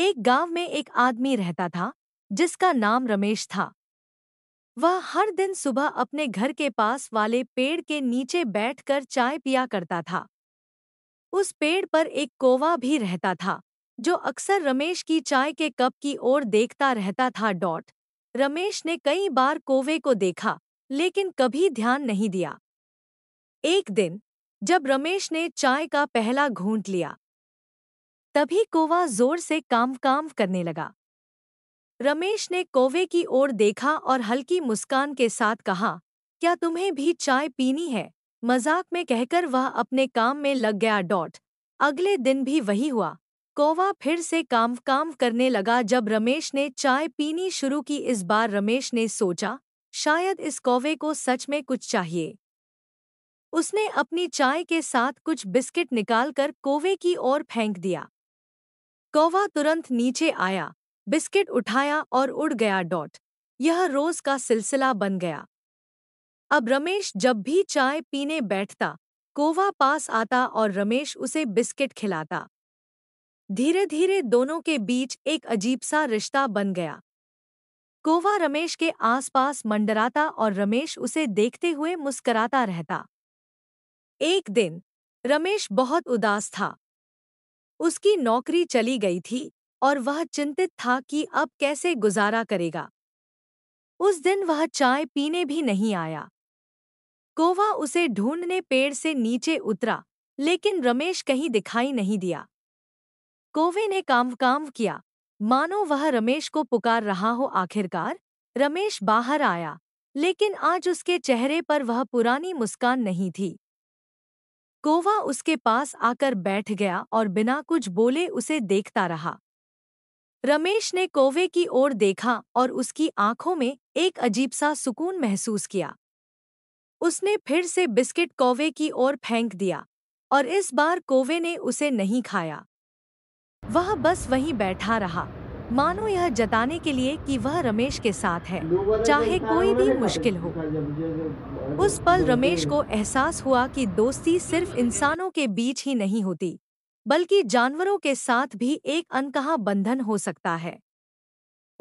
एक गांव में एक आदमी रहता था जिसका नाम रमेश था वह हर दिन सुबह अपने घर के पास वाले पेड़ के नीचे बैठकर चाय पिया करता था उस पेड़ पर एक कोवा भी रहता था जो अक्सर रमेश की चाय के कप की ओर देखता रहता था डॉट रमेश ने कई बार कोवे को देखा लेकिन कभी ध्यान नहीं दिया एक दिन जब रमेश ने चाय का पहला घूंट लिया तभी कोवा जोर से काम काम करने लगा रमेश ने कोवे की ओर देखा और हल्की मुस्कान के साथ कहा क्या तुम्हें भी चाय पीनी है मजाक में कहकर वह अपने काम में लग गया डॉट अगले दिन भी वही हुआ कोवा फिर से काम काम करने लगा जब रमेश ने चाय पीनी शुरू की इस बार रमेश ने सोचा शायद इस कौवे को सच में कुछ चाहिए उसने अपनी चाय के साथ कुछ बिस्किट निकालकर कोवे की ओर फेंक दिया कौवा तुरंत नीचे आया बिस्किट उठाया और उड़ गया डॉट यह रोज का सिलसिला बन गया अब रमेश जब भी चाय पीने बैठता कोवा पास आता और रमेश उसे बिस्किट खिलाता धीरे धीरे दोनों के बीच एक अजीब सा रिश्ता बन गया कोवा रमेश के आसपास मंडराता और रमेश उसे देखते हुए मुस्कराता रहता एक दिन रमेश बहुत उदास था उसकी नौकरी चली गई थी और वह चिंतित था कि अब कैसे गुजारा करेगा उस दिन वह चाय पीने भी नहीं आया कोवा उसे ढूंढने पेड़ से नीचे उतरा लेकिन रमेश कहीं दिखाई नहीं दिया कोवे ने काम काम किया मानो वह रमेश को पुकार रहा हो आखिरकार रमेश बाहर आया लेकिन आज उसके चेहरे पर वह पुरानी मुस्कान नहीं थी कोवा उसके पास आकर बैठ गया और बिना कुछ बोले उसे देखता रहा रमेश ने कोवे की ओर देखा और उसकी आंखों में एक अजीब सा सुकून महसूस किया उसने फिर से बिस्किट कोवे की ओर फेंक दिया और इस बार कोवे ने उसे नहीं खाया वह बस वहीं बैठा रहा मानो यह जताने के लिए कि वह रमेश के साथ है चाहे कोई भी मुश्किल हो उस पल रमेश को एहसास हुआ कि दोस्ती सिर्फ इंसानों के बीच ही नहीं होती बल्कि जानवरों के साथ भी एक अनकहा बंधन हो सकता है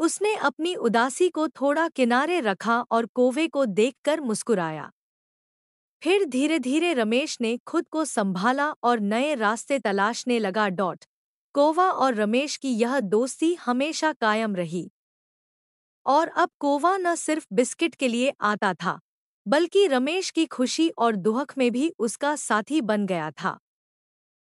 उसने अपनी उदासी को थोड़ा किनारे रखा और कोवे को देखकर मुस्कुराया फिर धीरे धीरे रमेश ने खुद को संभाला और नए रास्ते तलाशने लगा डॉट कोवा और रमेश की यह दोस्ती हमेशा कायम रही और अब कोवा न सिर्फ बिस्किट के लिए आता था बल्कि रमेश की खुशी और दुहक में भी उसका साथी बन गया था